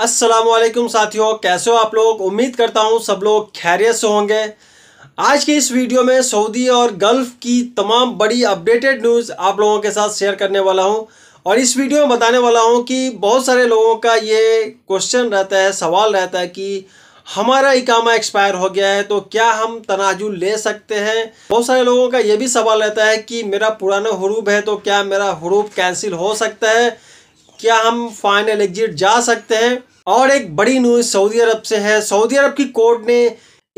वालेकुम साथियों कैसे हो आप लोग उम्मीद करता हूँ सब लोग खैरियत से होंगे आज के इस वीडियो में सऊदी और गल्फ़ की तमाम बड़ी अपडेटेड न्यूज़ आप लोगों के साथ शेयर करने वाला हूँ और इस वीडियो में बताने वाला हूँ कि बहुत सारे लोगों का ये क्वेश्चन रहता है सवाल रहता है कि हमारा इकामा एक्सपायर हो गया है तो क्या हम तनाजु ले सकते हैं बहुत सारे लोगों का ये भी सवाल रहता है कि मेरा पुराना हरूब है तो क्या मेरा हरूब कैंसिल हो सकता है क्या हम फाइनल एग्जिट जा सकते हैं और एक बड़ी न्यूज़ सऊदी अरब से है सऊदी अरब की कोर्ट ने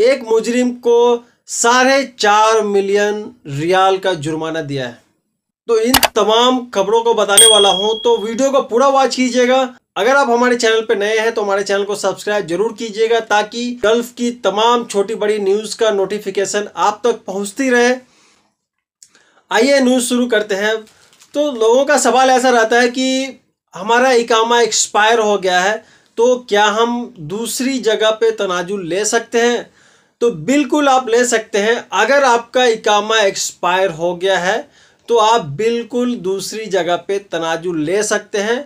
एक मुजरिम को साढ़े चार मिलियन रियाल का जुर्माना दिया है तो इन तमाम खबरों को बताने वाला हूं तो वीडियो को पूरा वॉच कीजिएगा अगर आप हमारे चैनल पर नए हैं तो हमारे चैनल को सब्सक्राइब जरूर कीजिएगा ताकि गल्फ की तमाम छोटी बड़ी न्यूज़ का नोटिफिकेशन आप तक पहुंचती रहे आइए न्यूज़ शुरू करते हैं तो लोगों का सवाल ऐसा रहता है कि हमारा इकामा एक्सपायर हो गया है तो क्या हम दूसरी जगह पे तनाजुल ले सकते हैं तो बिल्कुल आप ले सकते हैं अगर आपका इकामा एक्सपायर हो गया है तो आप बिल्कुल दूसरी जगह पे तनाजुल ले सकते हैं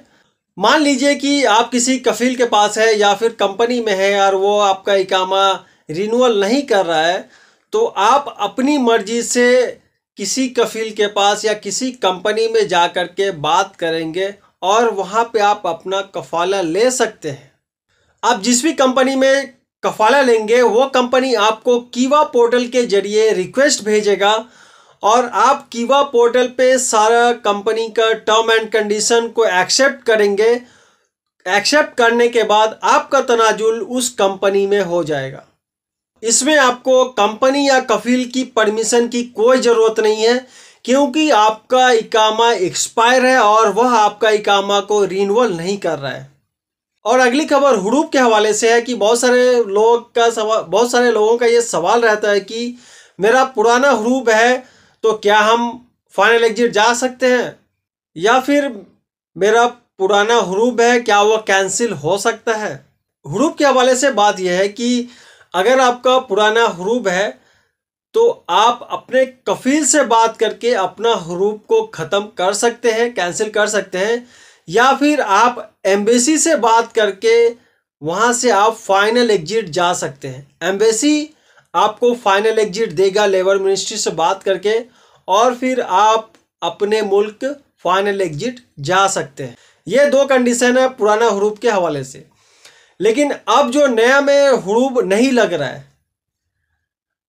मान लीजिए कि आप किसी कफील के पास है या फिर कंपनी में है और वो आपका इकामा रिन्यूअल नहीं कर रहा है तो आप अपनी मर्जी से किसी कफील के पास या किसी कंपनी में जा कर के बात करेंगे और वहाँ पे आप अपना कफाला ले सकते हैं आप जिस भी कंपनी में कफाला लेंगे वो कंपनी आपको कीवा पोर्टल के जरिए रिक्वेस्ट भेजेगा और आप कीवा पोर्टल पे सारा कंपनी का टर्म एंड कंडीशन को एक्सेप्ट करेंगे एक्सेप्ट करने के बाद आपका तनाजुल उस कंपनी में हो जाएगा इसमें आपको कंपनी या कफील की परमिशन की कोई ज़रूरत नहीं है क्योंकि आपका इकामा एक्सपायर है और वह आपका इकामा को रिन्यूअल नहीं कर रहा है और अगली खबर हरूप के हवाले से है कि बहुत सारे लोग का सवाल बहुत सारे लोगों का ये सवाल रहता है कि मेरा पुराना हरूप है तो क्या हम फाइनल एग्जिट जा सकते हैं या फिर मेरा पुराना हरूप है क्या वह कैंसिल हो सकता है हरूप के हवाले से बात यह है कि अगर आपका पुराना हरूप है तो आप अपने कफील से बात करके अपना हरूप को ख़त्म कर सकते हैं कैंसिल कर सकते हैं या फिर आप एम्बेसी से बात करके वहाँ से आप फाइनल एग्जिट जा सकते हैं एम्बेसी आपको फाइनल एग्जिट देगा लेबर मिनिस्ट्री से बात करके और फिर आप अपने मुल्क फाइनल एग्जिट जा सकते हैं ये दो कंडीशन है पुराना हरूप के हवाले से लेकिन अब जो नया में हरूप नहीं लग रहा है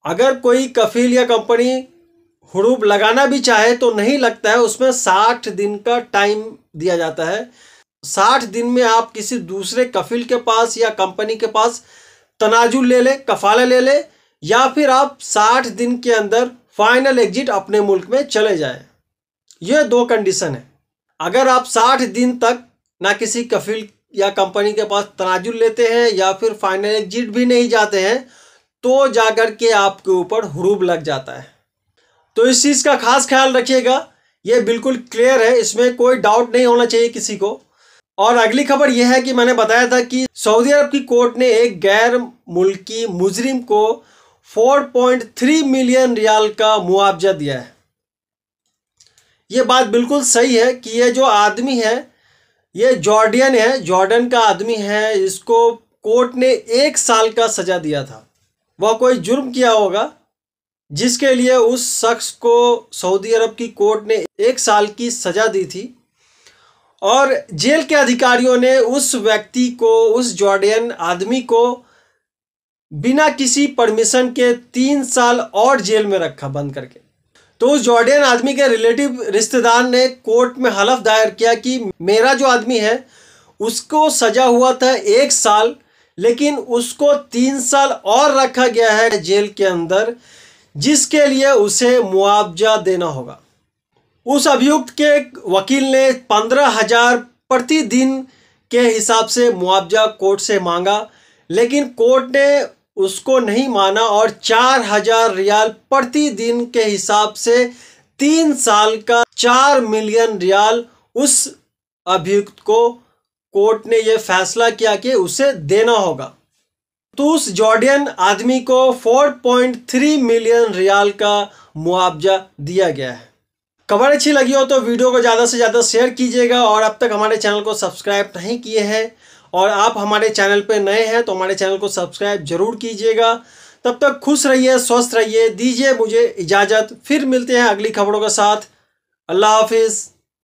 अगर कोई कफील या कंपनी हरूब लगाना भी चाहे तो नहीं लगता है उसमें साठ दिन का टाइम दिया जाता है साठ दिन में आप किसी दूसरे कफील के पास या कंपनी के पास तनाजु ले लें कफाला ले लें या फिर आप साठ दिन के अंदर फाइनल एग्जिट अपने मुल्क में चले जाएं ये दो कंडीशन है अगर आप साठ दिन तक ना किसी कफील या कंपनी के पास तनाजुल लेते हैं या फिर फाइनल एग्जिट भी नहीं जाते हैं तो जाकर के आपके ऊपर हरूब लग जाता है तो इस चीज़ का खास ख्याल रखिएगा यह बिल्कुल क्लियर है इसमें कोई डाउट नहीं होना चाहिए किसी को और अगली खबर यह है कि मैंने बताया था कि सऊदी अरब की कोर्ट ने एक गैर मुल्की मुजरिम को 4.3 मिलियन रियाल का मुआवजा दिया है यह बात बिल्कुल सही है कि यह जो आदमी है यह जॉर्डियन है जॉर्डन का आदमी है इसको कोर्ट ने एक साल का सज़ा दिया था वह कोई जुर्म किया होगा जिसके लिए उस शख्स को सऊदी अरब की कोर्ट ने एक साल की सज़ा दी थी और जेल के अधिकारियों ने उस व्यक्ति को उस जॉर्डियन आदमी को बिना किसी परमिशन के तीन साल और जेल में रखा बंद करके तो उस जॉर्डियन आदमी के रिलेटिव रिश्तेदार ने कोर्ट में हलफ दायर किया कि मेरा जो आदमी है उसको सजा हुआ था एक साल लेकिन उसको तीन साल और रखा गया है जेल के अंदर जिसके लिए उसे मुआवजा देना होगा उस अभियुक्त के वकील ने पंद्रह हजार प्रतिदिन के हिसाब से मुआवजा कोर्ट से मांगा लेकिन कोर्ट ने उसको नहीं माना और चार हजार रियाल प्रतिदिन के हिसाब से तीन साल का चार मिलियन रियाल उस अभियुक्त को कोर्ट ने यह फैसला किया कि उसे देना होगा तो उस जॉर्डियन आदमी को 4.3 मिलियन रियाल का मुआवजा दिया गया है खबर अच्छी लगी हो तो वीडियो को ज़्यादा से ज़्यादा शेयर कीजिएगा और अब तक हमारे चैनल को सब्सक्राइब नहीं किए हैं और आप हमारे चैनल पर नए हैं तो हमारे चैनल को सब्सक्राइब जरूर कीजिएगा तब तक खुश रहिए स्वस्थ रहिए दीजिए मुझे इजाज़त फिर मिलते हैं अगली खबरों के साथ अल्लाह हाफिज़